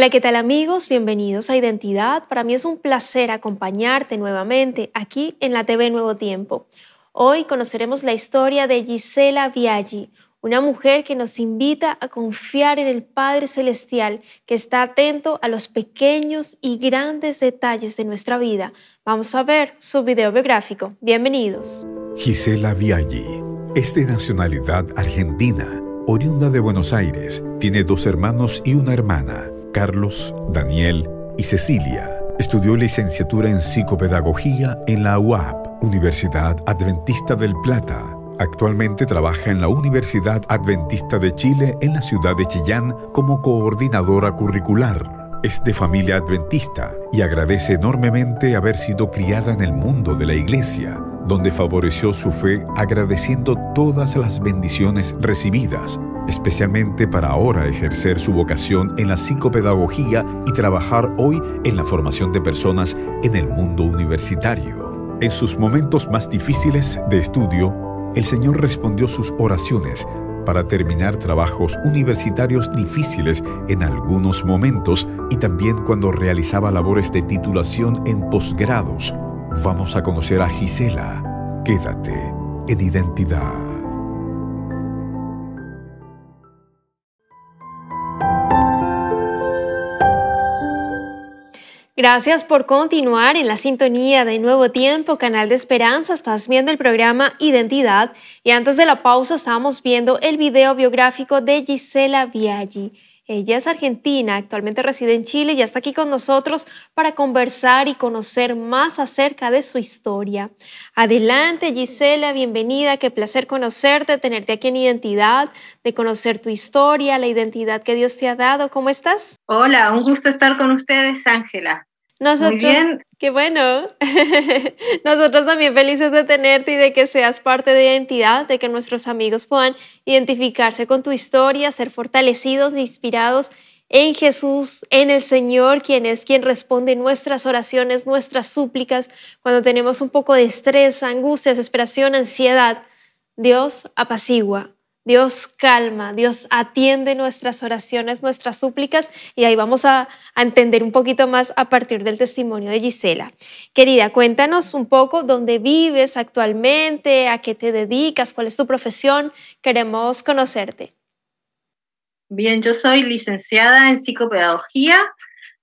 Hola, ¿qué tal amigos? Bienvenidos a Identidad. Para mí es un placer acompañarte nuevamente aquí en la TV Nuevo Tiempo. Hoy conoceremos la historia de Gisela Viaggi, una mujer que nos invita a confiar en el Padre Celestial, que está atento a los pequeños y grandes detalles de nuestra vida. Vamos a ver su video biográfico. Bienvenidos. Gisela Viaggi es de nacionalidad argentina, oriunda de Buenos Aires, tiene dos hermanos y una hermana. Carlos, Daniel y Cecilia. Estudió licenciatura en psicopedagogía en la UAP, Universidad Adventista del Plata. Actualmente trabaja en la Universidad Adventista de Chile en la ciudad de Chillán como coordinadora curricular. Es de familia adventista y agradece enormemente haber sido criada en el mundo de la iglesia, donde favoreció su fe agradeciendo todas las bendiciones recibidas especialmente para ahora ejercer su vocación en la psicopedagogía y trabajar hoy en la formación de personas en el mundo universitario. En sus momentos más difíciles de estudio, el Señor respondió sus oraciones para terminar trabajos universitarios difíciles en algunos momentos y también cuando realizaba labores de titulación en posgrados. Vamos a conocer a Gisela. Quédate en identidad. Gracias por continuar en la sintonía de Nuevo Tiempo, Canal de Esperanza. Estás viendo el programa Identidad y antes de la pausa estábamos viendo el video biográfico de Gisela Viaggi. Ella es argentina, actualmente reside en Chile y está aquí con nosotros para conversar y conocer más acerca de su historia. Adelante Gisela, bienvenida, qué placer conocerte, tenerte aquí en Identidad, de conocer tu historia, la identidad que Dios te ha dado. ¿Cómo estás? Hola, un gusto estar con ustedes, Ángela. Nosotros, qué bueno. Nosotros también felices de tenerte y de que seas parte de identidad, de que nuestros amigos puedan identificarse con tu historia, ser fortalecidos, e inspirados en Jesús, en el Señor, quien es quien responde nuestras oraciones, nuestras súplicas, cuando tenemos un poco de estrés, angustia, desesperación, ansiedad. Dios apacigua Dios calma, Dios atiende nuestras oraciones, nuestras súplicas y ahí vamos a, entender un poquito más a partir del testimonio de Gisela. Querida, cuéntanos un poco dónde vives actualmente, a qué te dedicas, cuál es tu profesión, queremos conocerte. Bien, yo soy licenciada en psicopedagogía,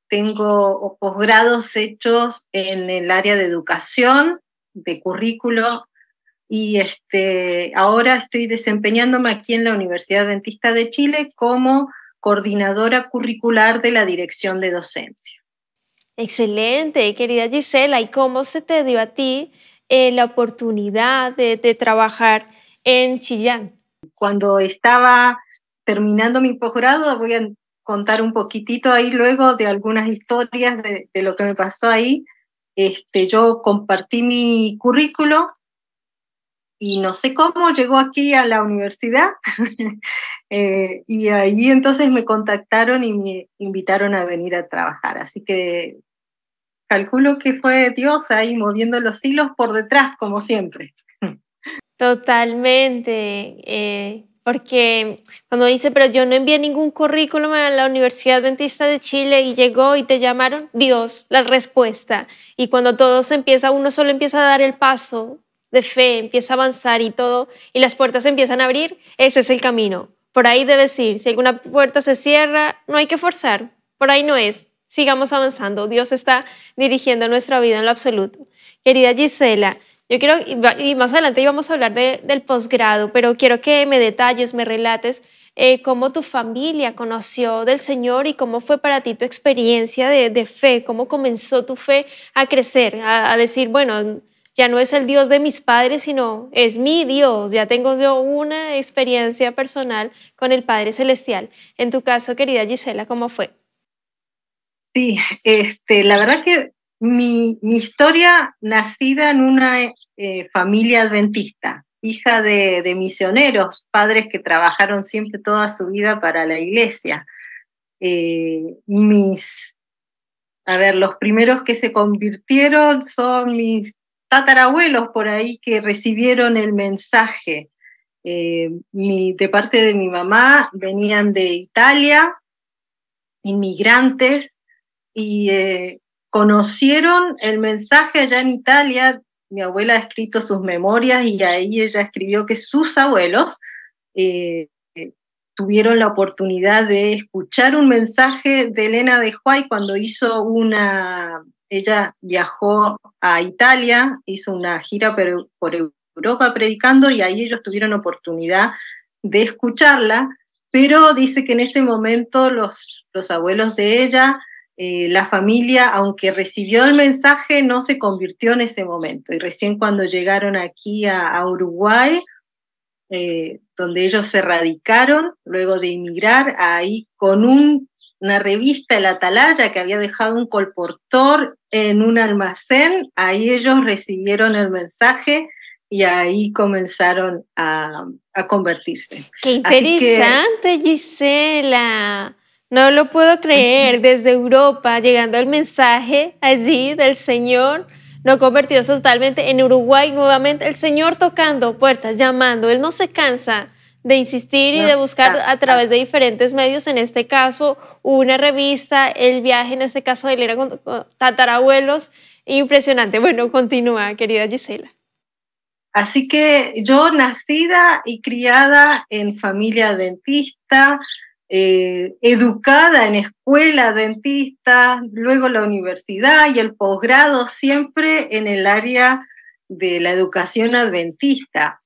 tengo posgrados hechos en el área de educación, de currículo y este, ahora estoy desempeñándome aquí en la Universidad Adventista de Chile como coordinadora curricular de la Dirección de Docencia. Excelente, querida Gisela. ¿Y cómo se te dio a ti eh, la oportunidad de, trabajar en Chillán? Cuando estaba terminando mi posgrado, voy a contar un poquitito ahí luego de algunas historias de, lo que me pasó ahí. Este, yo compartí mi currículo y no sé cómo llegó aquí a la universidad. Eh, y ahí entonces me contactaron y me invitaron a venir a trabajar. Así que calculo que fue Dios ahí moviendo los hilos por detrás, como siempre. Totalmente. Eh, porque cuando dice, pero yo no envié ningún currículum a la Universidad Dentista de Chile y llegó y te llamaron, Dios, la respuesta. Y cuando todo se empieza, uno solo empieza a dar el paso de fe empieza a avanzar y todo, y las puertas empiezan a abrir, ese es el camino. Por ahí de decir, Si alguna puerta se cierra, no hay que forzar. Por ahí no es. Sigamos avanzando. Dios está dirigiendo nuestra vida en lo absoluto. Querida Gisela, yo quiero, y más adelante íbamos a hablar del posgrado, pero quiero que me detalles, me relates eh, cómo tu familia conoció del Señor y cómo fue para ti tu experiencia de, fe, cómo comenzó tu fe a crecer, a decir, bueno, ya no es el Dios de mis padres, sino es mi Dios. Ya tengo yo una experiencia personal con el Padre Celestial. En tu caso, querida Gisela, ¿cómo fue? Sí, este, la verdad que mi, mi historia nacida en una eh, familia adventista, hija de, misioneros, padres que trabajaron siempre toda su vida para la iglesia. Eh, mis, a ver, los primeros que se convirtieron son mis tatarabuelos por ahí que recibieron el mensaje. Eh, de parte de mi mamá venían de Italia, inmigrantes, y eh, conocieron el mensaje allá en Italia. Mi abuela ha escrito sus memorias y ahí ella escribió que sus abuelos eh, tuvieron la oportunidad de escuchar un mensaje de Elena de Huay cuando hizo una ella viajó a Italia, hizo una gira por, Europa predicando y ahí ellos tuvieron oportunidad de escucharla, pero dice que en ese momento los, abuelos de ella, eh, la familia, aunque recibió el mensaje, no se convirtió en ese momento. Y recién cuando llegaron aquí a, Uruguay, eh, donde ellos se radicaron luego de emigrar ahí con un una revista, El Atalaya, que había dejado un colportor en un almacén. Ahí ellos recibieron el mensaje y ahí comenzaron a, a convertirse. Qué interesante, Gisela. No lo puedo creer, desde Europa, llegando el mensaje allí del Señor, no convertidos totalmente en Uruguay, nuevamente el Señor tocando puertas, llamando, Él no se cansa, de insistir y de buscar ah, a través ah. de diferentes medios, en este caso una revista, el viaje, en este caso de leer a tatarabuelos, impresionante. Bueno, continúa, querida Gisela. Así que yo nacida y criada en familia adventista, eh, educada en escuela adventista, luego la universidad y el posgrado, siempre en el área de la educación adventista.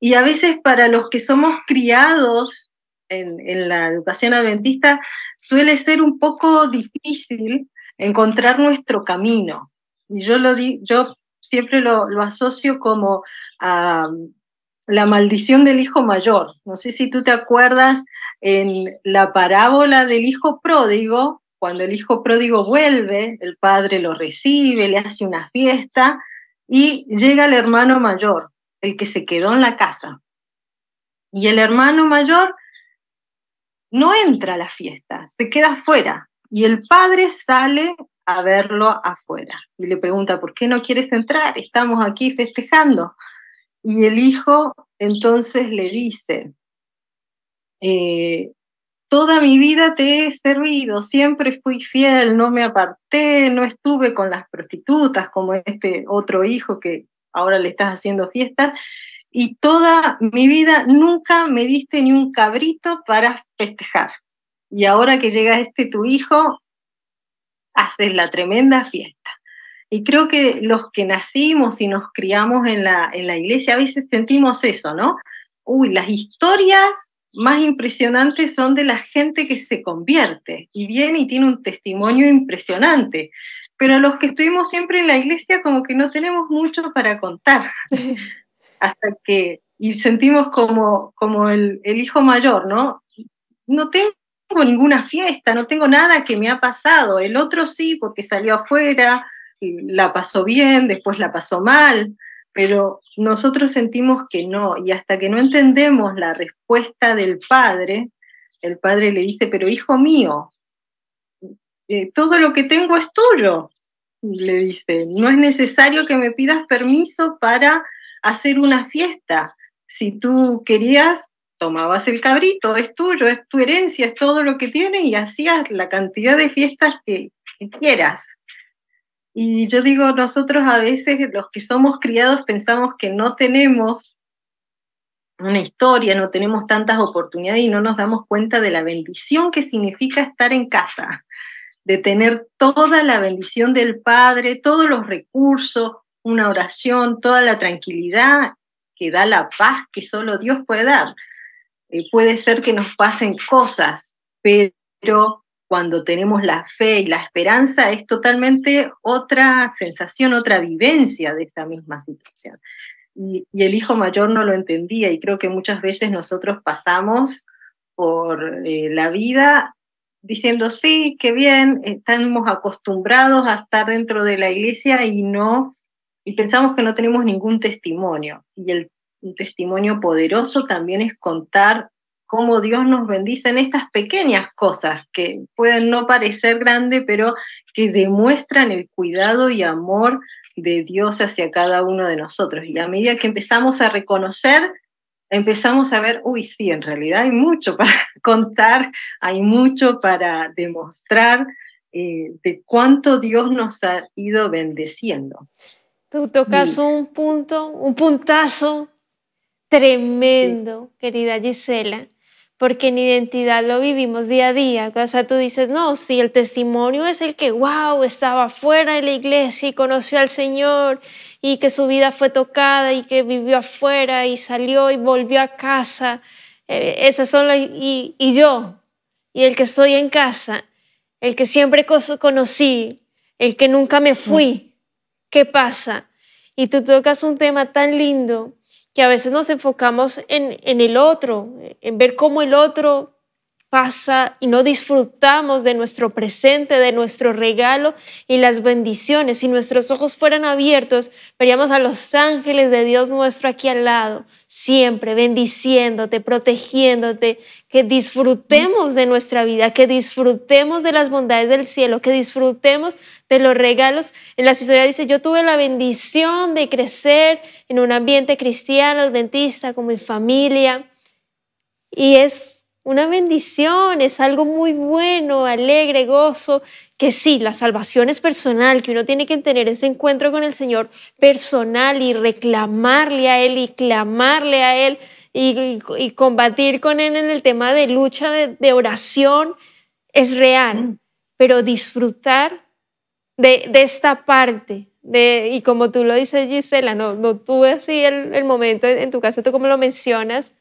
Y a veces para los que somos criados en, la educación adventista suele ser un poco difícil encontrar nuestro camino. Y yo, lo yo siempre lo, lo, asocio como a mm, la maldición del hijo mayor. No sé si tú te acuerdas en la parábola del hijo pródigo, cuando el hijo pródigo vuelve, el padre lo recibe, le hace una fiesta y llega el hermano mayor el que se quedó en la casa. Y el hermano mayor no entra a la fiesta, se queda afuera. Y el padre sale a verlo afuera y le pregunta, ¿por qué no quieres entrar? Estamos aquí festejando. Y el hijo entonces le dice, eh, toda mi vida te he servido, siempre fui fiel, no me aparté, no estuve con las prostitutas como este otro hijo que, ahora le estás haciendo fiestas Y toda mi vida nunca me diste ni un cabrito para festejar. Y ahora que llega este tu hijo, haces la tremenda fiesta. Y creo que los que nacimos y nos criamos en la, en la iglesia, a veces sentimos eso, ¿no? Uy, las historias más impresionantes son de la gente que se convierte y viene y tiene un testimonio impresionante pero los que estuvimos siempre en la iglesia como que no tenemos mucho para contar, hasta que, y sentimos como, como el, el, hijo mayor, ¿no? No tengo ninguna fiesta, no tengo nada que me ha pasado, el otro sí, porque salió afuera, y la pasó bien, después la pasó mal, pero nosotros sentimos que no, y hasta que no entendemos la respuesta del padre, el padre le dice, pero hijo mío, eh, todo lo que tengo es tuyo, le dice, no es necesario que me pidas permiso para hacer una fiesta. Si tú querías, tomabas el cabrito, es tuyo, es tu herencia, es todo lo que tienes y hacías la cantidad de fiestas que quieras. Y yo digo, nosotros a veces los que somos criados pensamos que no tenemos una historia, no tenemos tantas oportunidades y no nos damos cuenta de la bendición que significa estar en casa de tener toda la bendición del Padre, todos los recursos, una oración, toda la tranquilidad que da la paz que solo Dios puede dar. Eh, puede ser que nos pasen cosas, pero cuando tenemos la fe y la esperanza es totalmente otra sensación, otra vivencia de esta misma situación. Y, el hijo mayor no lo entendía y creo que muchas veces nosotros pasamos por eh, la vida diciendo, sí, qué bien, estamos acostumbrados a estar dentro de la iglesia y no, y pensamos que no tenemos ningún testimonio. Y el testimonio poderoso también es contar cómo Dios nos bendice en estas pequeñas cosas que pueden no parecer grandes, pero que demuestran el cuidado y amor de Dios hacia cada uno de nosotros. Y a medida que empezamos a reconocer empezamos a ver, uy, sí, en realidad hay mucho para contar, hay mucho para demostrar eh, de cuánto Dios nos ha ido bendeciendo. Tú tocas un punto, un puntazo tremendo, querida Gisela porque en identidad lo vivimos día a día. O sea, tú dices, no, si el testimonio es el que, wow, estaba fuera de la iglesia y conoció al Señor y que su vida fue tocada y que vivió afuera y salió y volvió a casa. Eh, esas son las, y, y yo, y el que estoy en casa, el que siempre conocí, el que nunca me fui. Mm. ¿Qué pasa? Y tú tocas un tema tan lindo que a veces nos enfocamos en, en el otro, en ver cómo el otro pasa y no disfrutamos de nuestro presente, de nuestro regalo y las bendiciones. Si nuestros ojos fueran abiertos, veríamos a los ángeles de Dios nuestro aquí al lado, siempre bendiciéndote, protegiéndote, que disfrutemos de nuestra vida, que disfrutemos de las bondades del cielo, que disfrutemos de los regalos. En la historia dice, yo tuve la bendición de crecer en un ambiente cristiano, dentista, con mi familia. Y es una bendición, es algo muy bueno, alegre, gozo, que sí, la salvación es personal, que uno tiene que tener ese encuentro con el Señor personal y reclamarle a Él y clamarle a Él y, combatir con Él en el tema de lucha, de, oración, es real, mm. pero disfrutar de, esta parte, de, y como tú lo dices, Gisela, no, no tuve así el, momento en, tu casa, tú como lo mencionas,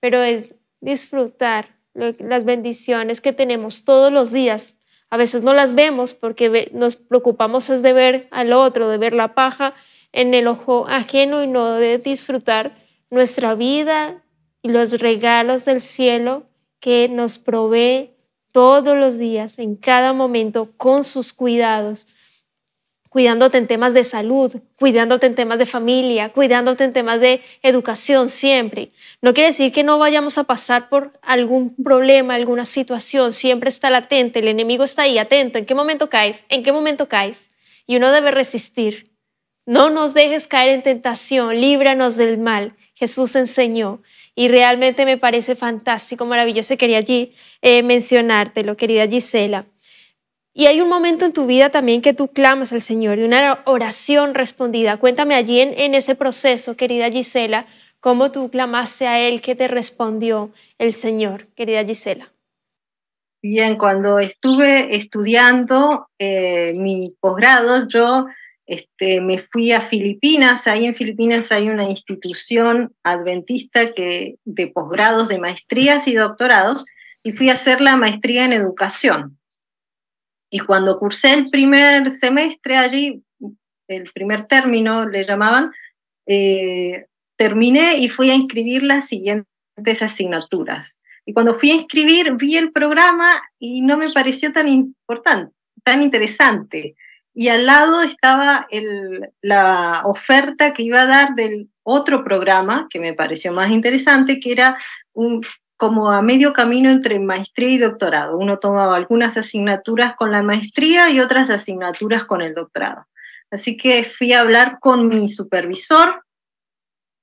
pero es disfrutar las bendiciones que tenemos todos los días. A veces no las vemos porque nos preocupamos es de ver al otro, de ver la paja en el ojo ajeno y no de disfrutar nuestra vida y los regalos del cielo que nos provee todos los días, en cada momento, con sus cuidados, cuidándote en temas de salud, cuidándote en temas de familia, cuidándote en temas de educación siempre. No quiere decir que no vayamos a pasar por algún problema, alguna situación, siempre está latente, el enemigo está ahí atento, ¿en qué momento caes? ¿En qué momento caes? Y uno debe resistir. No nos dejes caer en tentación, líbranos del mal. Jesús enseñó y realmente me parece fantástico, maravilloso. Quería allí eh, mencionártelo, querida Gisela. Y hay un momento en tu vida también que tú clamas al Señor, y una oración respondida. Cuéntame allí en, ese proceso, querida Gisela, cómo tú clamaste a Él, que te respondió el Señor, querida Gisela. Bien, cuando estuve estudiando eh, mi posgrado, yo este, me fui a Filipinas. Ahí en Filipinas hay una institución adventista que, de posgrados, de maestrías y doctorados, y fui a hacer la maestría en educación. Y cuando cursé el primer semestre allí, el primer término le llamaban, eh, terminé y fui a inscribir las siguientes asignaturas. Y cuando fui a inscribir, vi el programa y no me pareció tan importante, tan interesante. Y al lado estaba el, la oferta que iba a dar del otro programa que me pareció más interesante, que era un como a medio camino entre maestría y doctorado. Uno tomaba algunas asignaturas con la maestría y otras asignaturas con el doctorado. Así que fui a hablar con mi supervisor,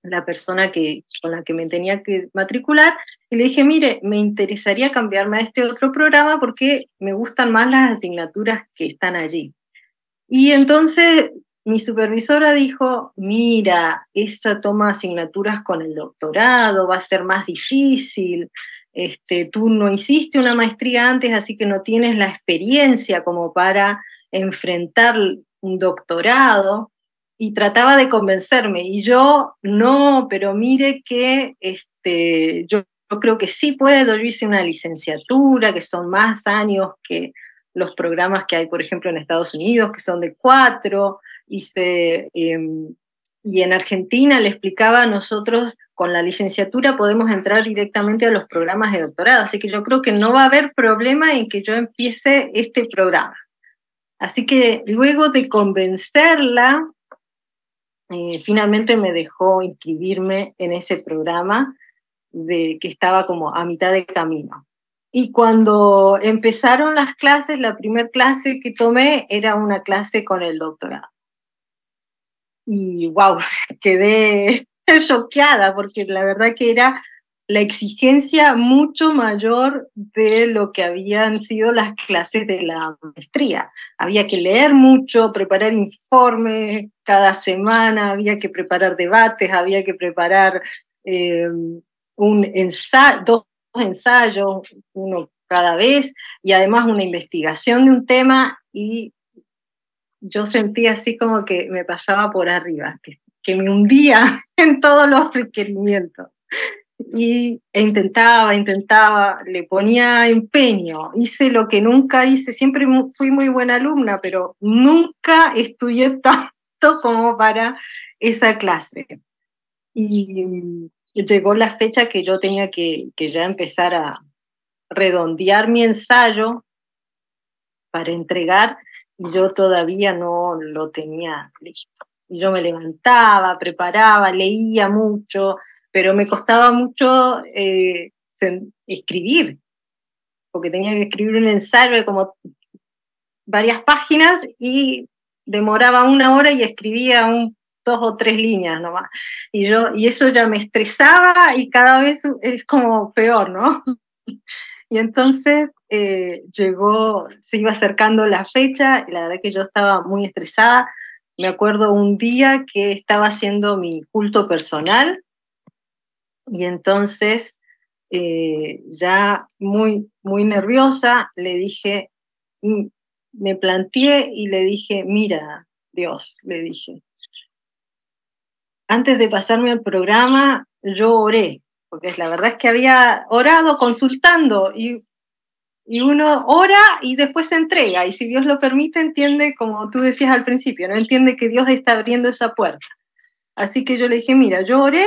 la persona que, con la que me tenía que matricular, y le dije, mire, me interesaría cambiarme a este otro programa porque me gustan más las asignaturas que están allí. Y entonces mi supervisora dijo, mira, esa toma asignaturas con el doctorado va a ser más difícil, este, tú no hiciste una maestría antes, así que no tienes la experiencia como para enfrentar un doctorado y trataba de convencerme. Y yo, no, pero mire que este, yo, creo que sí puedo, yo hice una licenciatura, que son más años que los programas que hay, por ejemplo, en Estados Unidos, que son de cuatro, y, em, y en Argentina le explicaba a nosotros, con la licenciatura podemos entrar directamente a los programas de doctorado, así que yo creo que no va a haber problema en que yo empiece este programa. Así que luego de convencerla, eh, finalmente me dejó inscribirme en ese programa de, que estaba como a mitad de camino. Y cuando empezaron las clases, la primera clase que tomé era una clase con el doctorado y wow, quedé choqueada porque la verdad que era la exigencia mucho mayor de lo que habían sido las clases de la maestría. Había que leer mucho, preparar informes cada semana, había que preparar debates, había que preparar eh, un ensayo, dos ensayos, uno cada vez, y además una investigación de un tema y yo sentí así como que me pasaba por arriba, que, me hundía en todos los requerimientos. Y intentaba, intentaba, le ponía empeño, hice lo que nunca hice, siempre fui muy buena alumna, pero nunca estudié tanto como para esa clase. Y llegó la fecha que yo tenía que, que ya empezar a redondear mi ensayo para entregar yo todavía no lo tenía listo. Yo me levantaba, preparaba, leía mucho, pero me costaba mucho eh, escribir, porque tenía que escribir un ensayo de como varias páginas y demoraba una hora y escribía un, dos o tres líneas nomás. Y, yo, y eso ya me estresaba y cada vez es como peor, ¿no? Y entonces eh, llegó, se iba acercando la fecha y la verdad que yo estaba muy estresada. Me acuerdo un día que estaba haciendo mi culto personal y entonces eh, ya muy, muy nerviosa le dije, mm", me planteé y le dije, mira, Dios, le dije, antes de pasarme al programa, yo oré porque la verdad es que había orado consultando y, uno ora y después se entrega y si Dios lo permite entiende, como tú decías al principio, no entiende que Dios está abriendo esa puerta. Así que yo le dije, mira, yo oré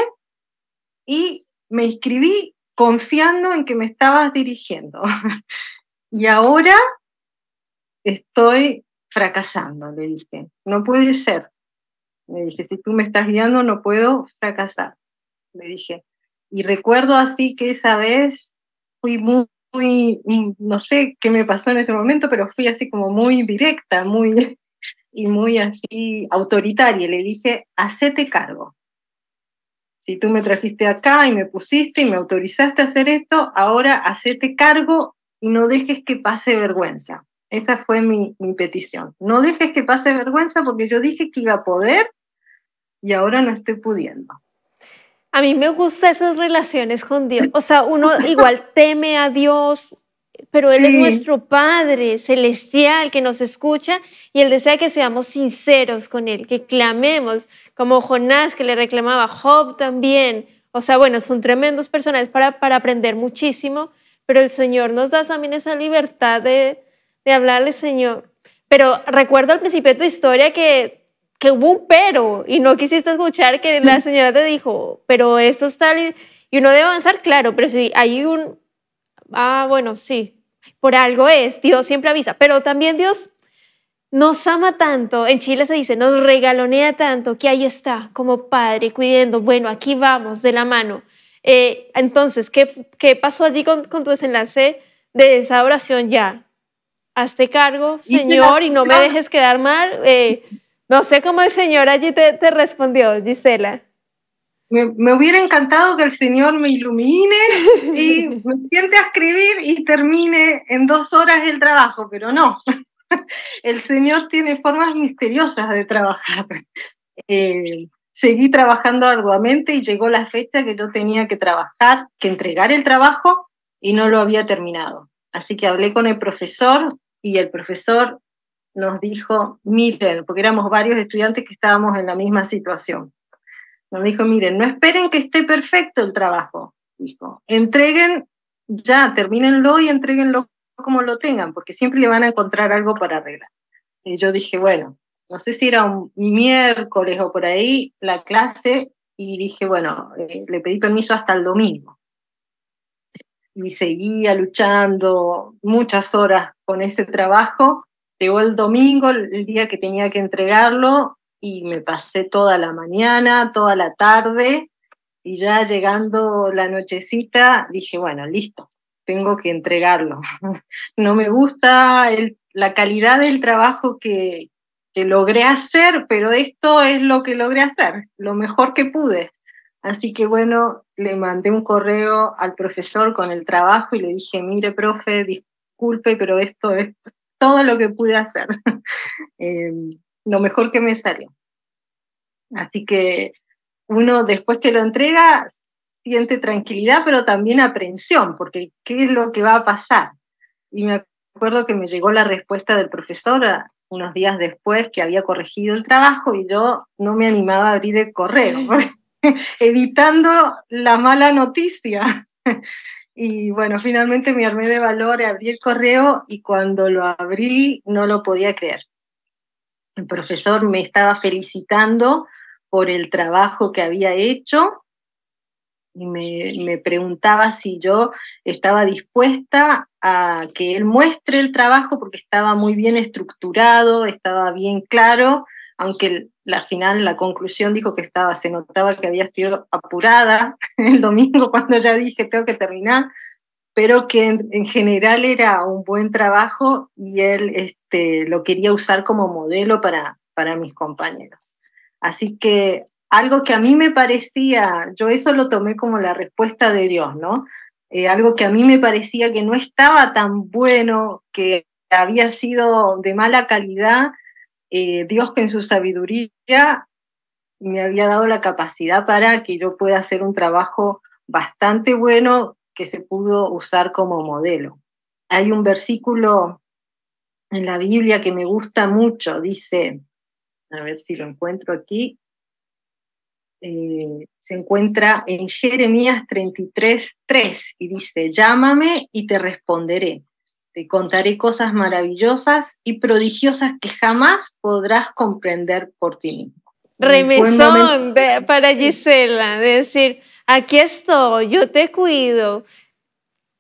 y me inscribí confiando en que me estabas dirigiendo. y ahora estoy fracasando, le dije. No puede ser. me dije, si tú me estás guiando, no puedo fracasar. Le dije, y recuerdo así que esa vez fui muy, mm, no sé qué me pasó en ese momento, pero fui así como muy directa, muy y muy así autoritaria. Le dije, hacete cargo. Si tú me trajiste acá y me pusiste y me autorizaste a hacer esto, ahora hacete cargo y no dejes que pase vergüenza. Esa fue mi petición. No dejes que pase vergüenza porque yo dije que iba a poder y ahora no estoy pudiendo. A mí me gustan esas relaciones con Dios. O sea, uno igual teme a Dios, pero Él es nuestro Padre celestial que nos escucha y Él desea que seamos sinceros con Él, que clamemos, como Jonás que le reclamaba, Job también. O sea, bueno, son tremendos personajes para, para aprender muchísimo, pero el Señor nos da también esa libertad de, de hablarle, Señor. Pero recuerdo al principio de tu historia que que hubo un pero y no quisiste escuchar que la señora te dijo, pero esto es tal y, uno debe avanzar, claro, pero si hay un, ah, bueno, sí, por algo es, Dios siempre avisa, pero también Dios nos ama tanto, en Chile se dice, nos regalonea tanto que ahí está, como padre, cuidando, bueno, aquí vamos, de la mano. Eh, entonces, ¿qué, ¿qué, pasó allí con, tu desenlace de esa oración ya? Hazte cargo, Señor, y, no me dejes quedar mal. Eh, no sé cómo el Señor allí te, respondió, Gisela. Me, hubiera encantado que el Señor me ilumine y me siente a escribir y termine en dos horas el trabajo, pero no. El Señor tiene formas misteriosas de trabajar. Eh, seguí trabajando arduamente y llegó la fecha que yo tenía que trabajar, que entregar el trabajo y no lo había terminado. Así que hablé con el profesor y el profesor nos dijo, miren, porque éramos varios estudiantes que estábamos en la misma situación, nos dijo, miren, no esperen que esté perfecto el trabajo, dijo, entreguen ya, termínenlo y entreguenlo como lo tengan, porque siempre le van a encontrar algo para arreglar. Y yo dije, bueno, no sé si era un miércoles o por ahí, la clase, y dije, bueno, eh, le pedí permiso hasta el domingo. Y seguía luchando muchas horas con ese trabajo Llegó el domingo, el día que tenía que entregarlo, y me pasé toda la mañana, toda la tarde, y ya llegando la nochecita dije, bueno, listo, tengo que entregarlo. no me gusta la calidad del trabajo que, que logré hacer, pero esto es lo que logré hacer, lo mejor que pude. Así que bueno, le mandé un correo al profesor con el trabajo y le dije, mire, profe, disculpe, pero esto es todo lo que pude hacer, em, lo mejor que me salió. Así que uno después que lo entrega siente tranquilidad, pero también aprensión, porque ¿qué es lo que va a pasar? Y me acuerdo que me llegó la respuesta del profesor ah, unos días después que había corregido el trabajo y yo no me animaba a abrir el correo, evitando la mala noticia. Y bueno, finalmente me armé de valor, abrí el correo y cuando lo abrí no lo podía creer. El profesor me estaba felicitando por el trabajo que había hecho y me, me, preguntaba si yo estaba dispuesta a que él muestre el trabajo porque estaba muy bien estructurado, estaba bien claro, aunque la final, la conclusión dijo que estaba, se notaba que había sido apurada el domingo cuando ya dije tengo que terminar, pero que en, general era un buen trabajo y él este, lo quería usar como modelo para, para mis compañeros. Así que algo que a mí me parecía, yo eso lo tomé como la respuesta de Dios, ¿no? Eh, algo que a mí me parecía que no estaba tan bueno, que había sido de mala calidad, eh, Dios que en su sabiduría me había dado la capacidad para que yo pueda hacer un trabajo bastante bueno que se pudo usar como modelo. Hay un versículo en la Biblia que me gusta mucho, dice, a ver si lo encuentro aquí, eh, se encuentra en Jeremías 33, 3 y dice, llámame y te responderé te contaré cosas maravillosas y prodigiosas que jamás podrás comprender por ti mismo. Remesón para Gisela, de decir, aquí estoy, yo te cuido.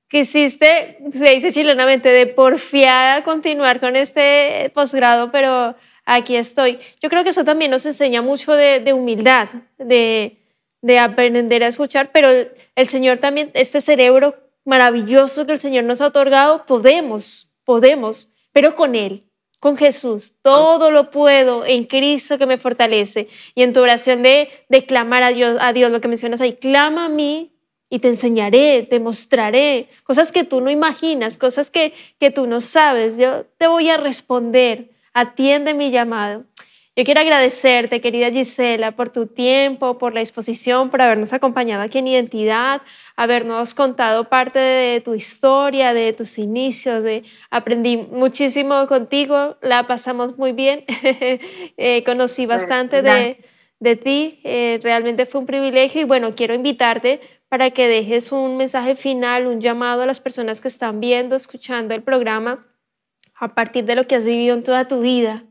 Quisiste, se dice chilenamente, de porfiada continuar con este posgrado, pero aquí estoy. Yo creo que eso también nos enseña mucho de, humildad, de, de, aprender a escuchar, pero el Señor también, este cerebro maravilloso que el Señor nos ha otorgado, podemos, podemos, pero con Él, con Jesús. Todo lo puedo en Cristo que me fortalece. Y en tu oración de, de clamar a Dios, a Dios, lo que mencionas ahí, clama a mí y te enseñaré, te mostraré cosas que tú no imaginas, cosas que, que tú no sabes. Yo te voy a responder, atiende mi llamado. Yo quiero agradecerte, querida Gisela, por tu tiempo, por la exposición, por habernos acompañado aquí en Identidad, habernos contado parte de tu historia, de tus inicios. De... Aprendí muchísimo contigo, la pasamos muy bien, eh, conocí pues, bastante de, ti, eh, realmente fue un privilegio y bueno, quiero invitarte para que dejes un mensaje final, un llamado a las personas que están viendo, escuchando el programa a partir de lo que has vivido en toda tu vida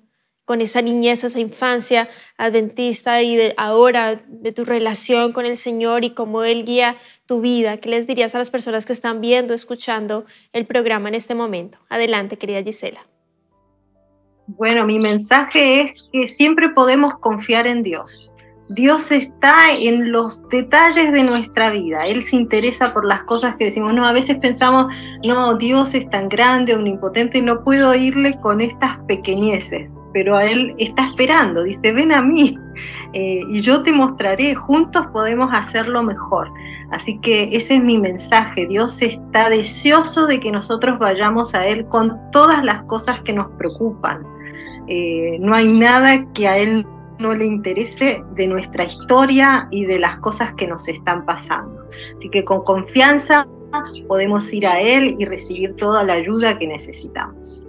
con esa niñez, esa infancia adventista y ahora de tu relación con el Señor y cómo Él guía tu vida. ¿Qué les dirías a las personas que están viendo, escuchando el programa en este momento? Adelante, querida Gisela. Bueno, mi mensaje es que siempre podemos confiar en Dios. Dios está en los detalles de nuestra vida. Él se interesa por las cosas que decimos. No, a veces pensamos, no, Dios es tan grande, omnipotente, no puedo irle con estas pequeñeces pero a Él está esperando, dice, ven a mí eh, y yo te mostraré, juntos podemos hacerlo mejor. Así que ese es mi mensaje, Dios está deseoso de que nosotros vayamos a Él con todas las cosas que nos preocupan. Eh, no hay nada que a Él no le interese de nuestra historia y de las cosas que nos están pasando. Así que con confianza podemos ir a Él y recibir toda la ayuda que necesitamos.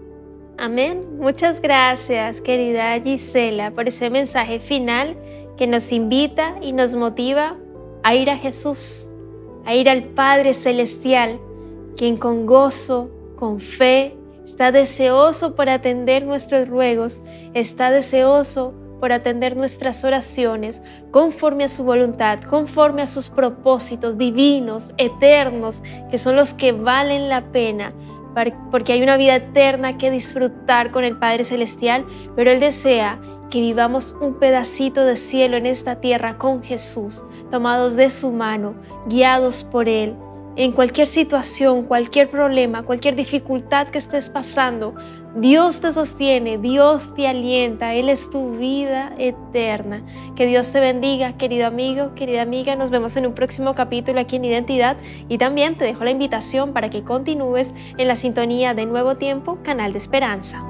Amén. Muchas gracias, querida Gisela, por ese mensaje final que nos invita y nos motiva a ir a Jesús, a ir al Padre Celestial, quien con gozo, con fe, está deseoso por atender nuestros ruegos, está deseoso por atender nuestras oraciones conforme a su voluntad, conforme a sus propósitos divinos, eternos, que son los que valen la pena porque hay una vida eterna que disfrutar con el Padre Celestial, pero Él desea que vivamos un pedacito de cielo en esta tierra con Jesús, tomados de su mano, guiados por Él. En cualquier situación, cualquier problema, cualquier dificultad que estés pasando, Dios te sostiene, Dios te alienta, Él es tu vida eterna. Que Dios te bendiga, querido amigo, querida amiga. Nos vemos en un próximo capítulo aquí en Identidad y también te dejo la invitación para que continúes en la sintonía de Nuevo Tiempo, Canal de Esperanza.